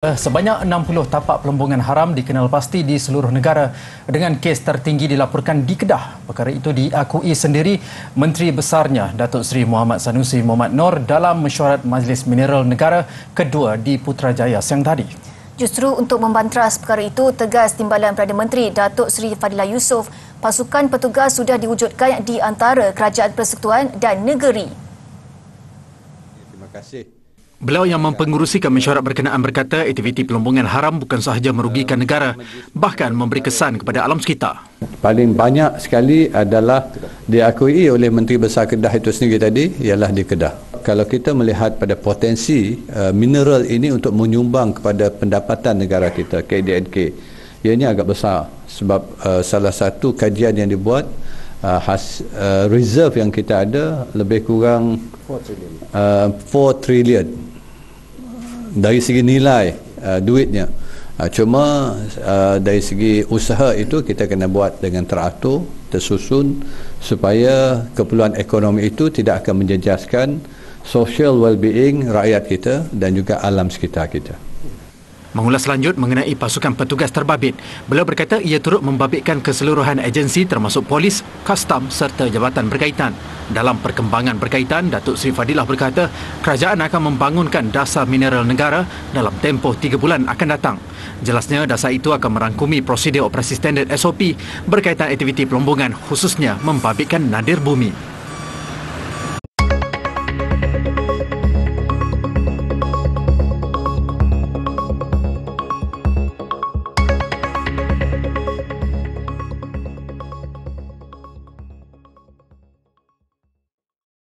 Eh, sebanyak 60 tapak pelembungan haram dikenal pasti di seluruh negara dengan kes tertinggi dilaporkan di Kedah. Perkara itu diakui sendiri Menteri Besarnya Datuk Seri Muhammad Sanusi Muhammad Nor dalam mesyuarat Majlis Mineral Negara kedua di Putrajaya siang tadi. Justru untuk membantras perkara itu, tegas Timbalan Perdana Menteri Datuk Seri Fadila Yusof, pasukan petugas sudah diwujudkan di antara Kerajaan Persekutuan dan Negeri. Terima kasih. Beliau yang mempengurusi kemesyuarat berkenaan berkata aktiviti pelombongan haram bukan sahaja merugikan negara, bahkan memberi kesan kepada alam sekitar. Paling banyak sekali adalah diakui oleh Menteri Besar Kedah itu sendiri tadi, ialah di Kedah. Kalau kita melihat pada potensi uh, mineral ini untuk menyumbang kepada pendapatan negara kita, KDNK, ianya agak besar sebab uh, salah satu kajian yang dibuat uh, has, uh, reserve yang kita ada lebih kurang 4 trillion. Uh, 4 trillion dari segi nilai uh, duitnya uh, cuma uh, dari segi usaha itu kita kena buat dengan teratur tersusun supaya keperluan ekonomi itu tidak akan menjejaskan social well-being rakyat kita dan juga alam sekitar kita Mengulas lanjut mengenai pasukan petugas terbabit, beliau berkata ia turut membabitkan keseluruhan agensi termasuk polis, kastam serta jabatan berkaitan. Dalam perkembangan berkaitan, Datuk Sri Fadilah berkata kerajaan akan membangunkan dasar mineral negara dalam tempoh 3 bulan akan datang. Jelasnya dasar itu akan merangkumi prosedur operasi standard SOP berkaitan aktiviti pelombongan khususnya membabitkan nadir bumi.